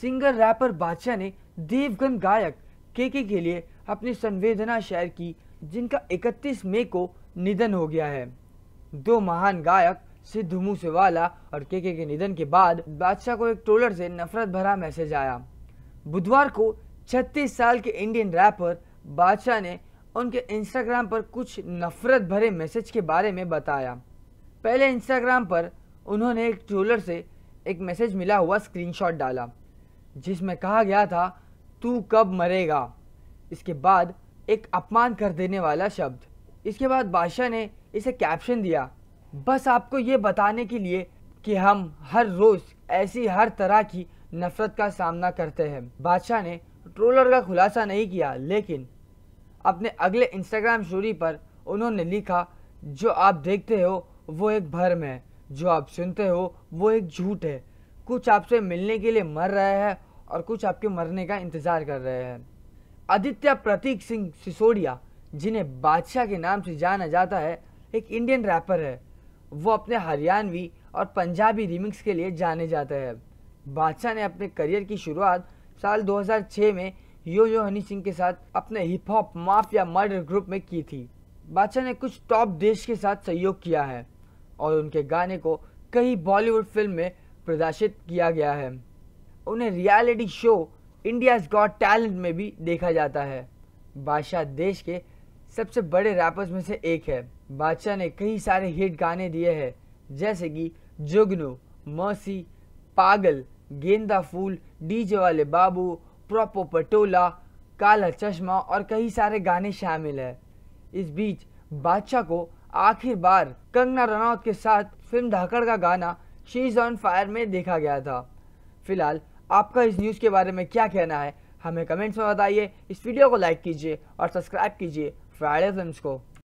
singer rapper बादशाह ने देवगन गायक केके के लिए अपनी संवेदना शेयर की जिनका 31 मई को निधन हो गया है दो महान गायक सिद्धू मूसेवाला और केके के निधन के बाद बादशाह को एक ट्रोलर से नफरत भरा मैसेज आया बुधवार को 36 साल के इंडियन रैपर बादशाह ने उनके इंस्टाग्राम पर कुछ नफरत भरे मैसेज के बारे में बताया पहले इंस्टाग्राम पर उन्होंने एक ट्रोलर से एक मैसेज मिला हुआ स्क्रीनशॉट डाला जिसमें कहा गया था तू कब मरेगा इसके बाद एक अपमान कर देने वाला शब्द इसके बाद बादशाह ने इसे कैप्शन दिया बस आपको ये बताने के लिए कि हम हर रोज़ ऐसी हर तरह की नफ़रत का सामना करते हैं बादशाह ने ट्रोलर का खुलासा नहीं किया लेकिन अपने अगले इंस्टाग्राम स्टोरी पर उन्होंने लिखा जो आप देखते हो वो एक भर्म है जो आप सुनते हो वो एक झूठ है कुछ आपसे मिलने के लिए मर रहे हैं और कुछ आपके मरने का इंतज़ार कर रहे हैं आदित्य प्रतीक सिंह सिसोडिया जिन्हें बादशाह के नाम से जाना जाता है एक इंडियन रैपर है वो अपने हरियाणवी और पंजाबी रिमिक्स के लिए जाने जाते हैं बादशाह ने अपने करियर की शुरुआत साल 2006 में यो यो हनी सिंह के साथ अपने hip hop mafia murder group में की थी बादशाह ने कुछ टॉप देश के साथ सहयोग किया है और उनके गाने को कई बॉलीवुड फिल्म में प्रदर्शित किया गया है उन्हें reality show India's got talent में भी देखा जाता है बादशाह देश के सबसे बड़े रैपर्स में से एक है बादशाह ने कई सारे हिट गाने दिए हैं जैसे कि जुगनू मौसी पागल गेंदा फूल डीजे वाले बाबू प्रोपो पटोला काला चश्मा और कई सारे गाने शामिल है इस बीच बादशाह को आखिर बार कंगना रनौत के साथ फिल्म धाकड़ का गाना शी इज़ ऑन फायर में देखा गया था फिलहाल आपका इस न्यूज़ के बारे में क्या कहना है हमें कमेंट्स में बताइए इस वीडियो को लाइक कीजिए और सब्सक्राइब कीजिए फ्राइडे फिल्म को